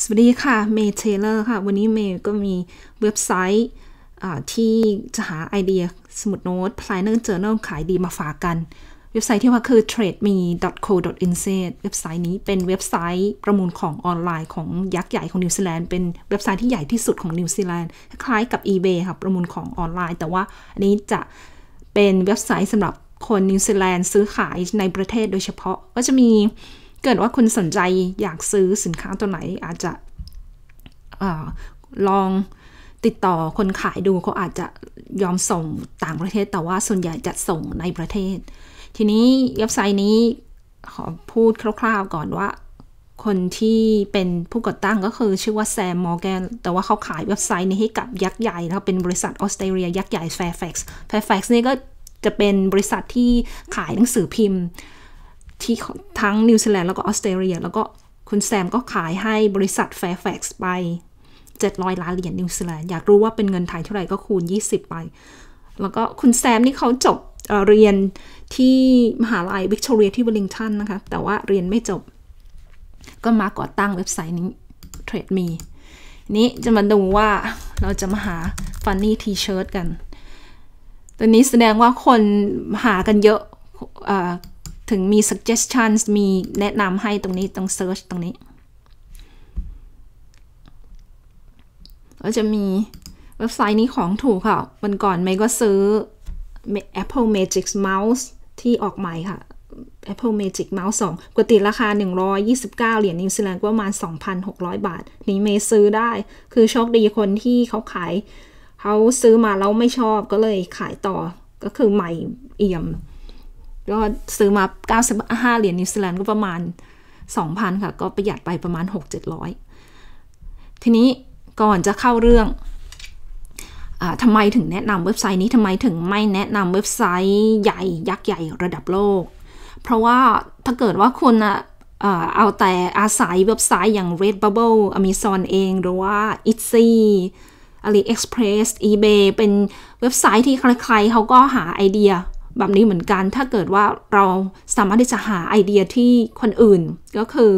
สวัสดีค่ะ เมย์เทเลอร์ค่ะ วันนี้เมย์ก็มีเว็บไซต์ที่จะหาไอเดียสมุดโน้ต Planner Journal ขายดีมาฝากกัน เว็บไซต์ที่ว่าคือ trademe.co.nz เว็บไซต์นี้เป็นเว็บไซต์ประมูลของออนไลน์ของยักษ์ใหญ่ของนิวซีแลนด์ เป็นเว็บไซต์ที่ใหญ่ที่สุดของนิวซีแลนด์คล้ายกับ eBay ค่ะประมูลของออนไลน์ แต่ว่าอันนี้จะเป็นเว็บไซต์สำหรับคนนิวซีแลนด์ซื้อขายในประเทศโดยเฉพาะก็จะมีเกิดว่าคุณสนใจอยากซื้อสินค้าตัวไหนอาจจะอลองติดต่อคนขายดูเขาอาจจะยอมส่งต่างประเทศ แต่ว่าส่วนใหญ่จะส่งในประเทศ ทีนี้เว็บไซต์นี้ขอพูดคร่าวๆก่อนว่า คนที่เป็นผู้ก่อตั้งก็คือชื่อว่าแซมมอร์แกนแต่ว่าเขาขายเว็บไซต์นี้ให้กับยักษ์ใหญ่ แล้วเป็นบริษัทออสเตรเลีย ยักษ์ใหญ่แฟร์แฟกซ์แฟร์แฟกซ์นี่ก็จะเป็นบริษัทที่ขายหนังสือพิมพ์ที่ทั้งนิวซีแลนด์แล้วก็ออสเตรเลียแล้วก็คุณแซมก็ขายให้บริษัท Fairfax ไป 700 ล้านเหรียญนิวซีแลนด์อยากรู้ว่าเป็นเงินไทยเท่าไหร่ก็คูณ 20 ไป แล้วก็คุณแซมนี่เขาจบเเรียนที่มหาลัยวิกตอเรียที่เวลลิงตันนะคะ แต่ว่าเรียนไม่จบก็มาก่อตั้งเว็บไซต์นี้ Trade Me นี้จะมาดูว่าเราจะมาหา Funny T-shirt กัน ตัวนี้แสดงว่าคนหากันเยอะถึงมี suggestions มีแนะนำให้ตรงนี้ตรง search ตรงนี้ก็จะมีเว็บไซต์นี้ของถูกค่ะ วันก่อนไม่ก็ซื้อ Apple Magic Mouse ที่ออกใหม่ค่ะ Apple Magic Mouse 2กติราคา 129 เหรียญนิวซีแลนด์ก็ประมาณ2,600 บาท นี้ไมซื้อได้ คือโชคดีคนที่เขาขาย เขาซื้อมาแล้วไม่ชอบก็เลยขายต่อ ก็คือใหม่เอี่ยมก็ซื้อมา 95 เหรียญนิวซีแลนด์ก็ประมาณ 2,000 ค่ะ ก็ประหยัดไปประมาณ 6-700 ทีนี้ก่อนจะเข้าเรื่องอทำไมถึงแนะนำเว็บไซต์นี้ทำไมถึงไม่แนะนำเว็บไซต์ใหญ่ยักษ์ใหญ่ระดับโลก เพราะว่าถ้าเกิดว่าคุณเอาแต่อาศัยเว็บไซต์อย่าง Redbubble Amazon เอง หรือว่า Etsy AliExpress eBay เป็นเว็บไซต์ที่ใครๆเขาก็หาไอเดียแบบนี้เหมือนกัน ถ้าเกิดว่าเราสามารถที่จะหาไอเดียที่คนอื่น ก็คือ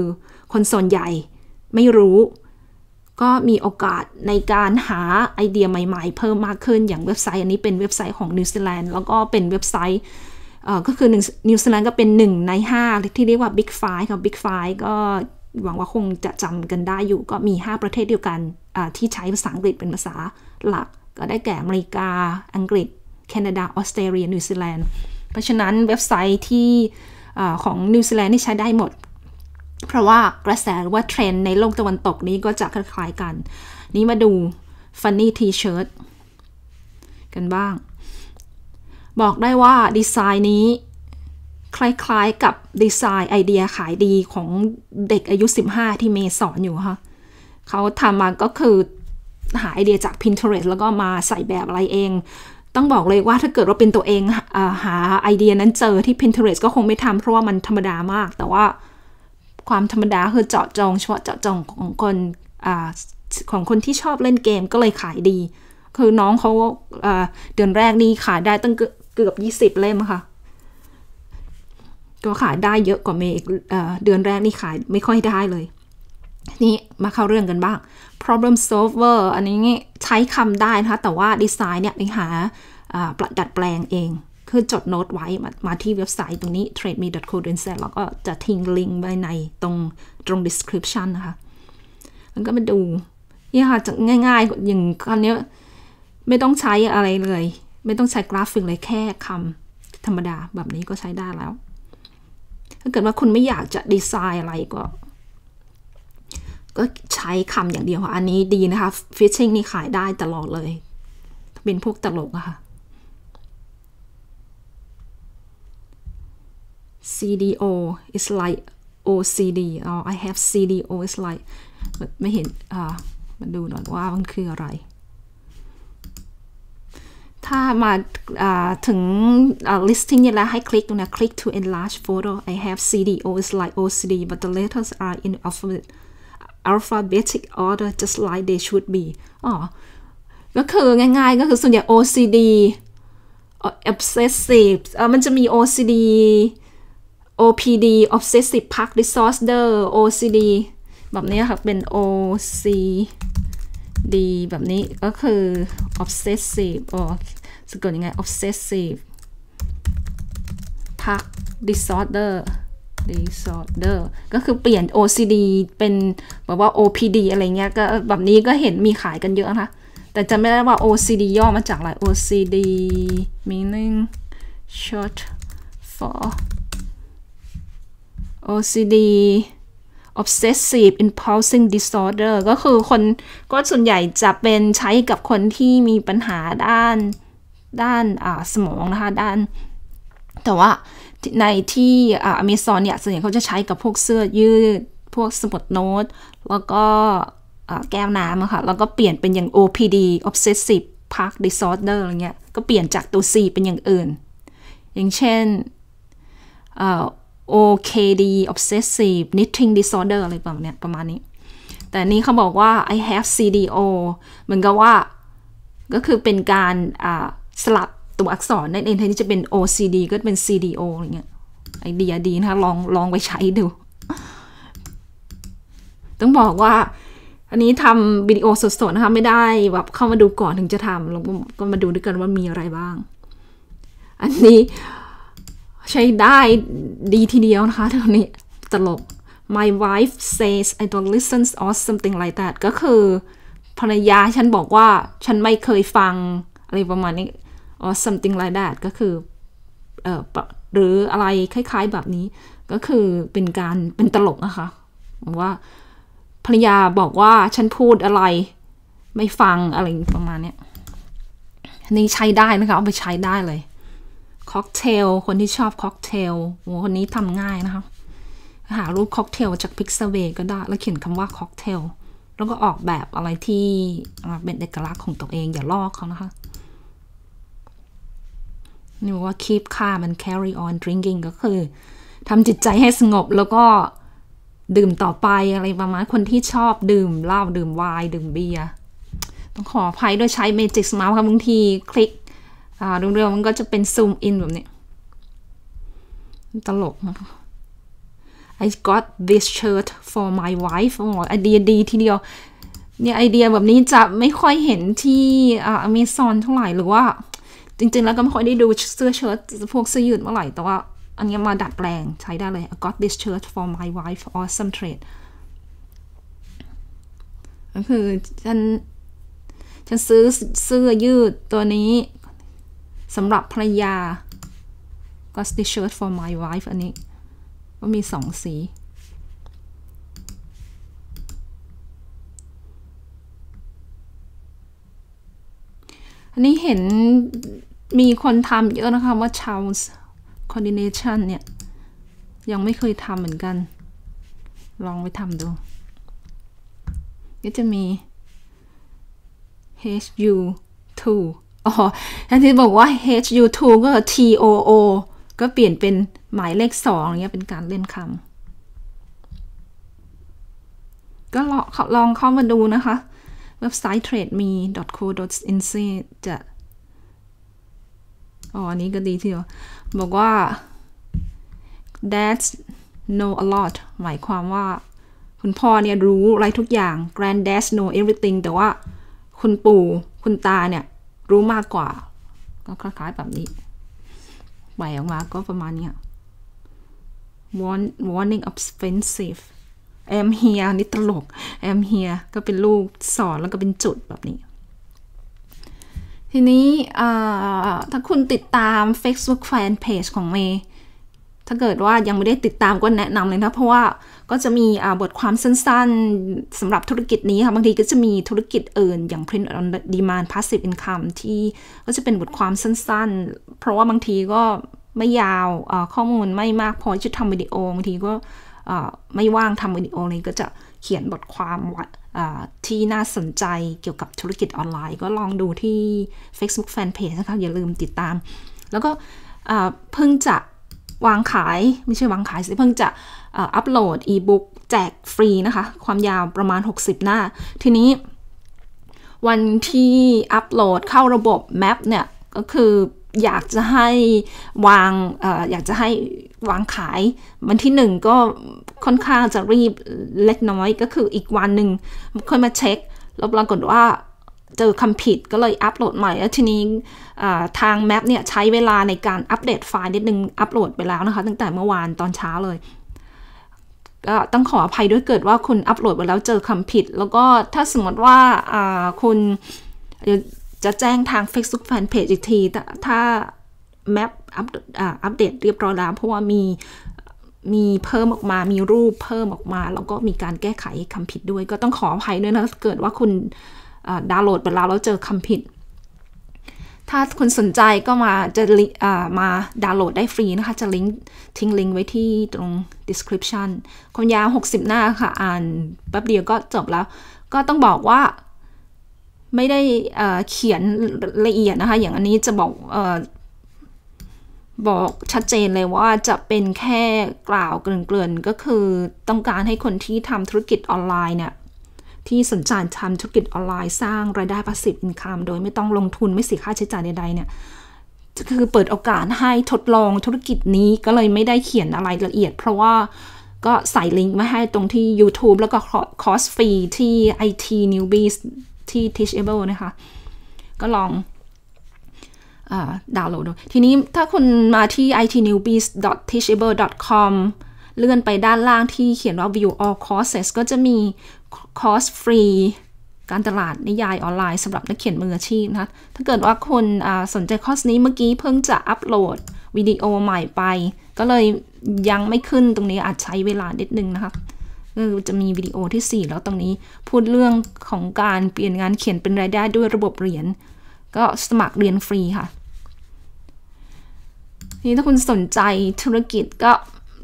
คนส่วนใหญ่ไม่รู้ ก็มีโอกาสในการหาไอเดียใหม่ๆเพิ่มมากขึ้นอย่างเว็บไซต์อันนี้เป็นเว็บไซต์ของนิวซีแลนด์แล้วก็เป็นเว็บไซต์ ก็คือนิวซีแลนด์ก็เป็น 1 ใน 5 ที่เรียกว่า Big Five รับ Big Five ก็หวังว่าคงจะจำกันได้อยู่ก็มี 5 ประเทศเดียวกันที่ใช้ภาษาอังกฤษเป็นภาษาหลัก ก็ได้แก่อเมริกาอังกฤษแคนาดาออสเตรเลียนิวซีแลนด์เพราะฉะนั้นเว็บไซต์ที่ของนิวซีแลนด์นี่ใช้ได้หมด เพราะว่ากระแสหรือว่าเทรนด์ในโลกตะวันตกนี้ก็จะคล้ายๆ กัน นี้มาดู funny t-shirt กันบ้าง บอกได้ว่าดีไซน์นี้ คล้ายๆกับดีไซน์ไอเดียขายดีของเด็กอายุ 15 ที่เมย์สอนอยู่ค่ะเขาทำมาก็คือหาไอเดียจาก Pinterest แล้วก็มาใส่แบบอะไรเองต้องบอกเลยว่าถ้าเกิดว่าเป็นตัวเองหาไอเดียนั้นเจอที่ Pinterest ก็คงไม่ทำเพราะว่ามันธรรมดามาก แต่ว่าความธรรมดาคือเจาะจงเฉพาะเจาะจงของคนอของคนที่ชอบเล่นเกมก็เลยขายดี คือน้องเขาเดือนแรกนี่ขายได้ตั้งเกือบ20 เล่มค่ะก็ขายได้เยอะกว่าเมย์เดือนแรกนี่ขาย ไม่ค่อยได้เลยนี่มาเข้าเรื่องกันบ้าง problem solver อันนี้ใช้คำได้นะคะ แต่ว่าดีไซน์เนี่ยไปหาประดัดแปลงเอง คือจดโน้ตไว้มามาที่เว็บไซต์ตรงนี้ trademe.co.nz แล้วก็จะทิ้งลิงก์ไว้ในตรงตรง description นะคะ แล้วก็มาดูนี่ค่ะจะง่ายๆอย่างคำนี้ไม่ต้องใช้อะไรเลย ไม่ต้องใช้กราฟิกเลยแค่คำธรรมดาแบบนี้ก็ใช้ได้แล้ว ถ้าเกิดว่าคุณไม่อยากจะดีไซน์อะไรก็ก็ใช้คำอย่างเดียวค่ะอันนี้ดีนะคะฟิชชิงนี่ขายได้ตลอดเลย เป็นพวกตลกอะค่ะ CDO is like OCD o h I have CDO is like ไม่เห็นอ่ามาดูหน่อยว่า มันคืออะไร ถ้ามาถึง listing นี่แล้ว ให้คลิกตรงนี้คลิก to enlarge photo I have CDO is like OCD but the letters are in alphabet alphabetic order just like they should be อ๋อก็คือ ง่ายๆ ก็คือส่วนใหญ่ OCD obsessive มันจะมี OCD OPD obsessive p a r k disorder OCD แบบนี้ค่ะ เป็น OCD แบบนี้ ก็คือ obsessive อ๋อสะกดยังไง obsessive p a r k disorder disorder ก็คือเปลี่ยน OCD เป็นแบบว่า OPD อะไรเงี้ยก็แบบนี้ก็เห็นมีขายกันเยอะนะคะแต่จะไม่ได้ว่า OCD ย่อมาจากอะไร OCD meaning short for OCD obsessive impulsive disorder ก็คือคนก็ส่วนใหญ่จะเป็นใช้กับคนที่มีปัญหาด้าน ด้านสมองนะคะด้านแต่ว่าในที่อเมซอนเนี่ยส่วนใหญ่เขาจะใช้กับพวกเสื้อยืด พวกสมุดโน้ตแล้วก็แก้วน้ำค่ะ แล้วก็เปลี่ยนเป็นอย่าง OPD obsessive park disorder อะไรเงี้ย ก็เปลี่ยนจากตัว C เป็นอย่างอื่น อย่างเช่น OKD obsessive knitting disorder อะไรประมาณนี้ประมาณนี้ แต่นี้เขาบอกว่า I have CDO เหมือนกับว่า ก็คือเป็นการสลับตัวอักษรนั่นเองนทนี่จะเป็น OCD ก็เป็น CDO อะไรเงี้ย ไอเดียดีนะคะ ลอง ลองไปใช้ดู ต้องบอกว่า อันนี้ทำวิดีโอสด ๆ นะคะ ไม่ได้ แบบเข้ามาดูก่อนถึงจะทำเราก็มาดูด้วยกันว่ามีอะไรบ้าง อันนี้ใช้ได้ดีทีเดียวนะคะตรงนี้ตลก my wife says I don't listen or something like that ก็คือภรรยาฉันบอกว่า ฉันไม่เคยฟังอะไรประมาณนี้ or something like that ก็คือ เออหรืออะไรคล้ายๆแบบนี้ ก็คือเป็นการเป็นตลกนะคะ ว่าภรรยาบอกว่าฉันพูดอะไร ไม่ฟังอะไรประมาณนี้นี่ใช้ได้นะคะ เอาไปใช้ได้เลยค็อกเทลคนที่ชอบค็อกเทลโหคนนี้ทำง่ายนะคะ หารูปค็อกเทลจากพิกเซเวก็ได้ แล้วเขียนคำว่าค็อกเทล แล้วก็ออกแบบอะไรที่เป็นเอกลักษณ์ของตัวเองอย่าลอกเขานะคะนี่บอกว่า keep calm and carry on drinking ก็คือทำจิตใจให้สงบแล้วก็ดื่มต่อไปอะไรประมาณคนที่ชอบดื่มเหล้าดื่มไวน์ดื่มเบียร์ต้องขออภัยด้วยใช้ Magic Mouse ครับบางทีคลิกอ่าเร็วๆมันก็จะเป็นซูมอินแบบนี้ตลกนะ I got this shirt for my wife อไอเดียดีทีเดียวเนี่ยไอเดียแบบนี้จะไม่ค่อยเห็นที่อเมซอนเท่าไหร่หรือว่าจริงๆ แล้วก็ไม่ค่อยได้ดูเสื้อเชิ้ตพวกเสื้อยืดเมื่อไหร่ แต่ว่า อันนี้มาดัดแปลงใช้ได้เลย I got this shirt for my wife awesome trade ก็คือ ฉัน ฉันซื้อเสื้อยืดตัวนี้สำหรับภรรยา got this shirt for my wife อันนี้ก็มีสองสีอันนี้เห็นมีคนทำเยอะนะคะว่า Charles coordination เนี่ย ยังไม่เคยทำเหมือนกัน ลองไปทำดู ก็จะมี HU 2อ๋อทันทีบอกว่า HU 2ก็ TOO ก็เปลี่ยนเป็นหมายเลขสองเนี่ยเป็นการเล่นคำก็ลองลองเข้ามาดูนะคะเว็บไซต์ trademe.co.nz จะ อ๋อ อันนี้ก็ดีทีเดียว บอกว่า dad know a lot หมายความว่า คุณพ่อเนี่ยรู้อะไรทุกอย่าง granddad know everything แต่ว่า คุณปู่คุณตาเนี่ยรู้มากกว่า ก็คล้ายๆแบบนี้ไหวออกมาก็ประมาณนี้ warning offensive แอมเฮียนี่ตลกแอมเฮียก็เป็นลูกสอนแล้วก็เป็นจุดแบบนี้ ทีนี้ถ้าคุณติดตาม Facebook Fan Page ของเมย์ถ้าเกิดว่ายังไม่ได้ติดตามก็แนะนำเลยนะ เพราะว่าก็จะมีบทความสั้นๆสำหรับธุรกิจนี้ค่ะ บางทีก็จะมีธุรกิจอื่นอย่าง Print on Demand Passive Income ที่ก็จะเป็นบทความสั้นๆ เพราะว่าบางทีก็ไม่ยาวข้อมูลไม่มากพอจะทำวิดีโอบางทีก็ไม่ว่างทำวิดีโอเลยก็จะเขียนบทความที่น่าสนใจเกี่ยวกับธุรกิจออนไลน์ ก็ลองดูที่ Facebook Fanpage นะคะอย่าลืมติดตาม แล้วก็เพิ่งจะวางขายไม่ใช่วางขายสิเพิ่งจะอัปโหลดอีบุ๊กแจกฟรีนะคะ ความยาวประมาณ 60 หน้า ทีนี้ วันที่อัปโหลดเข้าระบบแมปเนี่ย ก็คืออยากจะให้วางออยากจะให้วางขายวันที่หนึ่งก็ค่อนข้างจะรีบเล็กน้อยก็คืออีกวันหนึ่งค่อยมาเช็คแล้วปรากฏว่าเจอคำผิดก็เลยอัปโหลดใหม่แล้วทีนี้ทางแมปเนี่ยใช้เวลาในการอัปเดตไฟล์นิดนึงอัปโหลดไปแล้วนะคะตั้งแต่เมื่อวานตอนเช้าเลยก็ต้องขออภัยด้วยเกิดว่าคุณอัปโหลดไปแล้วเจอคำผิดแล้วก็ถ้าสมมติว่าคุณจะแจ้งทาง Facebook Fanpage อีกที ถ้าแมปอัปเดตเรียบร้อยแล้วเพราะว่ามีมีเพิ่มออกมา มีรูปเพิ่มออกมา แล้วก็มีการแก้ไขคำผิดด้วย ก็ต้องขออภัยด้วยนะ เกิดว่าคุณดาวน์โหลดไปแล้วแล้วเจอคำผิด ถ้าคุณสนใจก็มาจะมาดาวน์โหลดได้ฟรีนะคะ จะลิงก์ทิ้งลิงก์ไว้ที่ตรง description ความยาว 60 หน้าค่ะ อ่านแป๊บเดียวก็จบแล้ว ก็ต้องบอกว่าไม่ได้เขียนละเอียดนะคะ อย่างอันนี้จะบอกบอกชัดเจนเลยว่าจะเป็นแค่กล่าวเกลื่อนก็คือต้องการให้คนที่ทำธุรกิจออนไลน์เนี่ย ที่สนใจทำธุรกิจออนไลน์สร้างรายได้ passive i n คำโดยไม่ต้องลงทุนไม่เสียค่าใช้จ่ายใดๆเนี่ยคือเปิดโอกาสให้ทดลองธุรกิจนี้ก็เลยไม่ได้เขียนอะไรละเอียด เพราะว่าก็ใส่ลิงก์มาให้ตรงที่ YouTube แล้วก็คอร์สฟรีที่ IT Newbies ที่ Teachable นะคะ ก็ลองดาวน์โหลดดู ทีนี้ถ้าคุณมาที่ itnewbies.teachable.com เลื่อนไปด้านล่างที่เขียนว่า view all courses ก็จะมีคอร์สฟรีการตลาดนิยายออนไลน์สำหรับนักเขียนมืออาชีพนะคะถ้าเกิดว่าคุณสนใจคอร์สนี้เมื่อกี้เพิ่งจะอัปโหลดวิดีโอใหม่ไป ก็เลยยังไม่ขึ้นตรงนี้อาจใช้เวลานิดนึงนะคะคือจะมีวิดีโอที่ 4 แล้วตรงนี้พูดเรื่องของการเปลี่ยนงานเขียนเป็นรายได้ด้วยระบบเหรียญก็สมัครเรียนฟรีค่ะนี่ถ้าคุณสนใจธุรกิจก็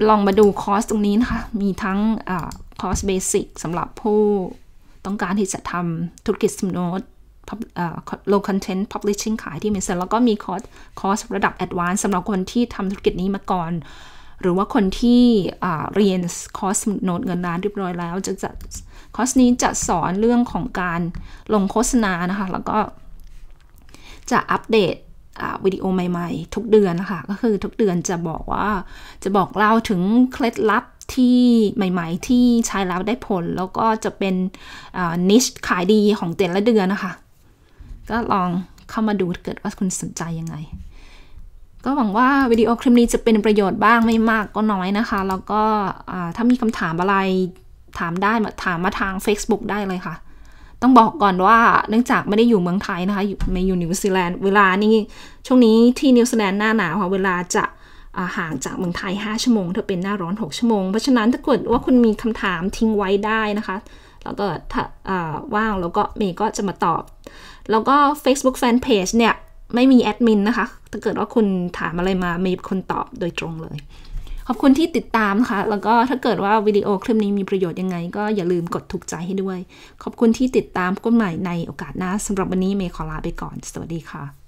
ลองมาดูคอร์สตรงนี้นะคะ มีทั้งอคอร์สเบสิกสำหรับผู้ต้องการที่จะทำธุรกิจสมโนต low content publishing ขายที่มนเซนแล้วก็มีคอร์สคอร์สระดับแอดวานซ์สำหรับคนที่ทำธุรกิจนี้มาก่อนหรือว่าคนที่เรียนคอร์สโน้ตเงินล้านเรียบร้อยแล้วจะจัดคอร์สนี้จะสอนเรื่องของการลงโฆษณานะคะแล้วก็ จะอัปเดตวิดีโอใหม่ๆ ทุกเดือนนะคะก็คือทุกเดือนจะบอกว่าจะบอกเล่าถึงเคล็ดลับที่ใหม่ ๆ ที่ใช้แล้วได้ผล แล้วก็จะเป็นนิชขายดีของแต่ละเดือนนะคะก็ลองเข้ามาดูเกิดว่าคุณสนใจยังไงก็หวังว่าวิดีโอคลิปนี้จะเป็นประโยชน์บ้างไม่มากก็น้อยนะคะ แล้วก็ถ้ามีคำถามอะไรถามได้มาถามมาทาง Facebook ได้เลยค่ะ ต้องบอกก่อนว่าเนื่องจากไม่ได้อยู่เมืองไทยนะคะอยู่มาอยู่นิวซีแลนด์เวลานี่ช่วงนี้ที่นิวซีแลนด์หน้าหนาวค่ะ เวลาจะห่างจากเมืองไทย 5 ชั่วโมงถ้าเป็นหน้าร้อน 6 ชั่วโมง เพราะฉะนั้นถ้าเกิดว่าคุณมีคำถามทิ้งไว้ได้นะคะ แล้วก็ถ้าว่างแล้วก็เมย์ก็จะมาตอบ แล้วก็ Facebook Fanpage เนี่ยไม่มีแอดมินนะคะ ถ้าเกิดว่าคุณถามอะไรมา มีคนตอบโดยตรงเลย ขอบคุณที่ติดตามค่ะ แล้วก็ถ้าเกิดว่าวิดีโอคลิปนี้มีประโยชน์ยังไงก็อย่าลืมกดถูกใจให้ด้วย ขอบคุณที่ติดตามกันใหม่ในโอกาสหน้าสำหรับวันนี้เมย์ขอลาไปก่อน สวัสดีค่ะ